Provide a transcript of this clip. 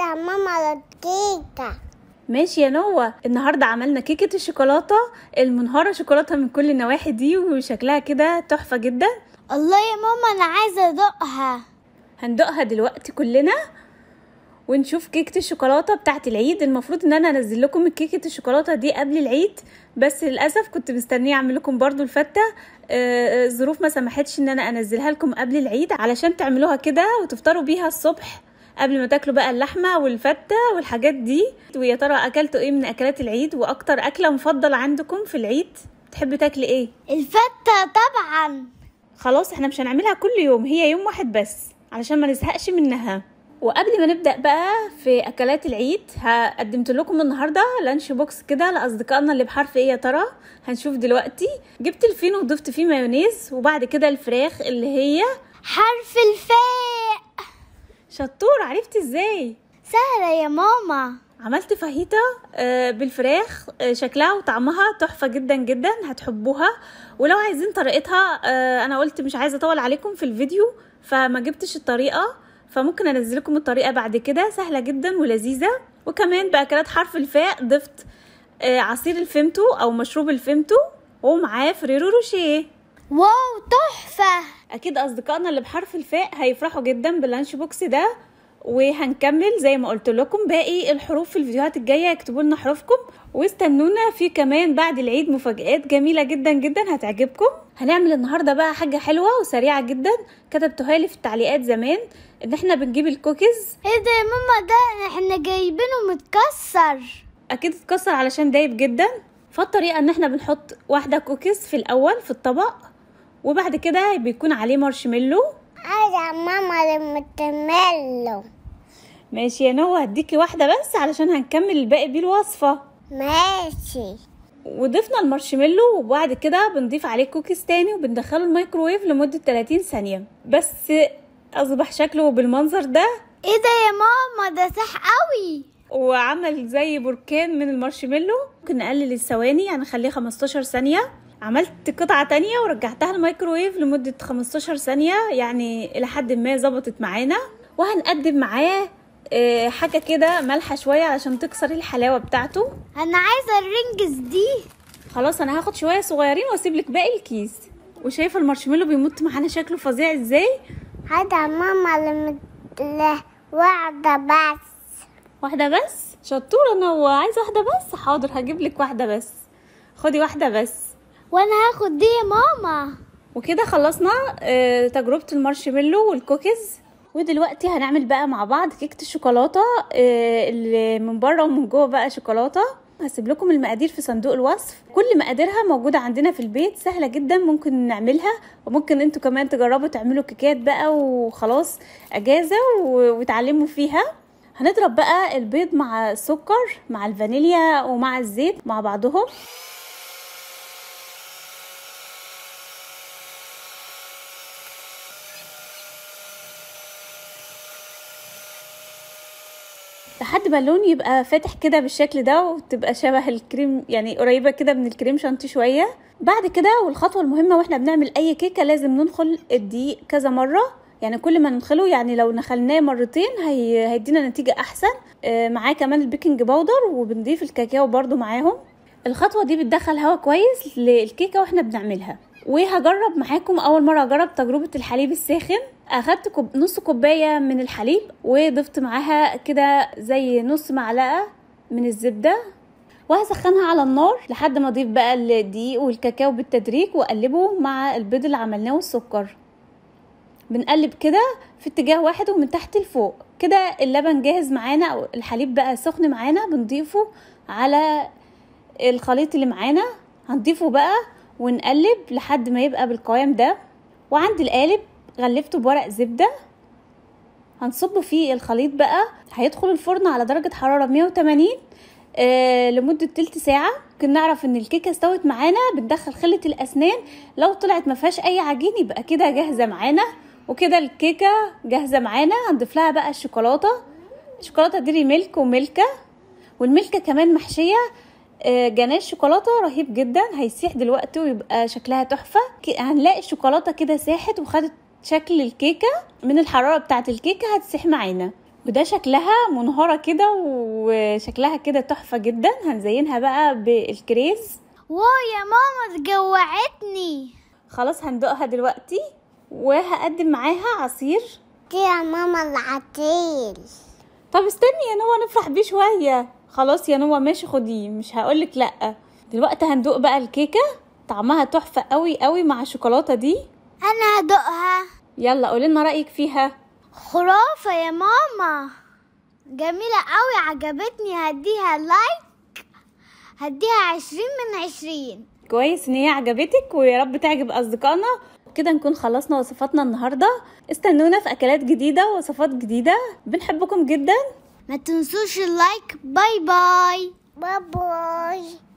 النهارده ماما كيكه ماشي يا نوة النهاردة عملنا كيكة الشوكولاتة المنهارة شوكولاتة من كل النواحي دي وشكلها كده تحفة جدا الله يا ماما أنا عايزة أدوقها هندوقها دلوقتي كلنا ونشوف كيكة الشوكولاتة بتاعة العيد المفروض ان انا انزل لكم كيكة الشوكولاتة دي قبل العيد بس للأسف كنت مستنية اعمل لكم برضو الفتة الظروف آه، آه، ما سمحتش ان انا انزلها لكم قبل العيد علشان تعملوها كده وتفطروا بيها الصبح قبل ما تاكلوا بقى اللحمه والفته والحاجات دي ويا ترى اكلتوا ايه من اكلات العيد واكتر اكله مفضله عندكم في العيد تحب تاكلي ايه الفته طبعا خلاص احنا مش هنعملها كل يوم هي يوم واحد بس علشان ما نزهقش منها وقبل ما نبدا بقى في اكلات العيد قدمت لكم النهارده لانش بوكس كده لاصدقائنا اللي بحرف ايه يا ترى هنشوف دلوقتي جبت الفين وضفت فيه مايونيز وبعد كده الفراخ اللي هي حرف الفاء شطور عرفتي ازاي سهلة يا ماما عملت فاهيتا آه، بالفراخ آه، شكلها وطعمها تحفة جدا جدا هتحبوها ولو عايزين طريقتها آه، انا قلت مش عايزة اطول عليكم في الفيديو فما جبتش الطريقة فممكن انزلكم الطريقة بعد كده سهلة جدا ولذيذة وكمان باكلات حرف الفاء ضفت عصير الفيمتو او مشروب الفيمتو ومعاه فريرو روشيه واو تحفة أكيد أصدقائنا اللي بحرف الفاء هيفرحوا جدا باللانش بوكس ده وهنكمل زي ما قلت لكم باقي الحروف في الفيديوهات الجايه اكتبوا لنا حروفكم واستنونا في كمان بعد العيد مفاجآت جميله جدا جدا هتعجبكم هنعمل النهارده بقى حاجه حلوه وسريعه جدا كتبتوها لي في التعليقات زمان ان احنا بنجيب الكوكيز ايه ده يا ماما ده احنا جايبينه متكسر اكيد اتكسر علشان دايب جدا فالطريقه ان احنا بنحط واحده كوكيز في الاول في الطبق وبعد كده بيكون عليه مارشميلو عايزة ماما المارشميلو ماشي يا يعني نوه هديكي واحدة بس علشان هنكمل الباقي بيه الوصفة ماشي وضفنا المارشميلو وبعد كده بنضيف عليه كوكيز تاني وبندخله الميكروويف لمدة 30 ثانية بس أصبح شكله بالمنظر ده ايه ده يا ماما ده صح قوي وعمل زي بركان من المارشميلو ممكن نقلل الثواني يعني نخليه 15 ثانية عملت قطعة تانية ورجعتها الميكروويف لمدة 15 ثانية يعني إلى حد ما ظبطت معانا وهنقدم معاه آه، حاجة كده مالحة شوية علشان تكسر الحلاوة بتاعته أنا عايزة الرنجز دي خلاص أنا هاخد شوية صغيرين وأسيب لك باقي الكيس وشايفة المارشميلو بيمط معانا شكله فظيع إزاي هذا ماما له واحدة بس واحدة بس شطورة نوة عايزة واحدة بس حاضر هجيب لك واحدة بس خدي واحدة بس وانا هاخد دي يا ماما وكده خلصنا آه، تجربه المارشميلو والكوكيز ودلوقتي هنعمل بقى مع بعض كيكه الشوكولاته آه، اللي من بره ومن جوه بقى شوكولاته هسيب لكم المقادير في صندوق الوصف كل مقاديرها موجودة عندنا في البيت سهلة جدا ممكن نعملها وممكن انتوا كمان تجربوا تعملوا كيكات بقى وخلاص اجازة وتعلموا فيها هنضرب بقى البيض مع السكر مع الفانيليا ومع الزيت مع بعضهم لحد ما اللون يبقى فاتح كده بالشكل ده وتبقى شبه الكريم يعني قريبه كده من الكريم شانتي شويه بعد كده والخطوه المهمه واحنا بنعمل اي كيكه لازم ننخل الدقيق كذا مره يعني كل ما ننخله يعني لو نخلناه مرتين هي... هيدينا نتيجه احسن آه، معاه كمان البيكنج باودر وبنضيف الكاكاو برضو معاهم الخطوه دي بتدخل هوا كويس للكيكه واحنا بنعملها وهجرب معاكم اول مره اجرب تجربه الحليب الساخن اخدت كوب... نص كوبايه من الحليب وضفت معاها كده زي نص معلقه من الزبده وهسخنها على النار لحد ما اضيف بقى الدقيق والكاكاو بالتدريج واقلبه مع البيض اللي عملناه والسكر بنقلب كده في اتجاه واحد ومن تحت لفوق كده اللبن جاهز معانا او الحليب بقى سخن معانا بنضيفه على الخليط اللي معانا هنضيفه بقى ونقلب لحد ما يبقى بالقوام ده وعند القالب غلفته بورق زبده هنصب فيه الخليط بقى هيدخل الفرن على درجه حراره 180 آه لمده تلت ساعه ممكن نعرف ان الكيكه استوت معانا بندخل خله الاسنان لو طلعت ما فيهاش اي عجين يبقى كده جاهزه معانا وكده الكيكه جاهزه معانا هنضيف لها بقى الشوكولاته الشوكولاته ديري ميلك وملكه والملكه كمان محشيه آه، جناش شوكولاته رهيب جدا هيسيح دلوقتي ويبقى شكلها تحفه هنلاقي الشوكولاته كده ساحت وخدت شكل الكيكة من الحرارة بتاعة الكيكة هتسيح معانا وده شكلها منهارة كده وشكلها كده تحفة جدا هنزينها بقى بالكريز واو يا ماما جوعتني خلاص هندوقها دلوقتي وهقدم معاها عصير دي يا ماما العطير طب استني يا نوى نفرح بيه شوية خلاص يا نوى ماشي خديه مش هقولك لأ دلوقتي هندوق بقى الكيكة طعمها تحفة قوي قوي مع الشوكولاتة دي أنا هدوقها يلا قولي لنا رأيك فيها خرافة يا ماما جميلة قوي عجبتني هديها لايك هديها عشرين من عشرين كويس ان هي عجبتك ويا رب تعجب اصدقائنا كده نكون خلصنا وصفاتنا النهارده استنونا في اكلات جديده ووصفات جديده بنحبكم جدا ما تنسوش اللايك باي باي باي باي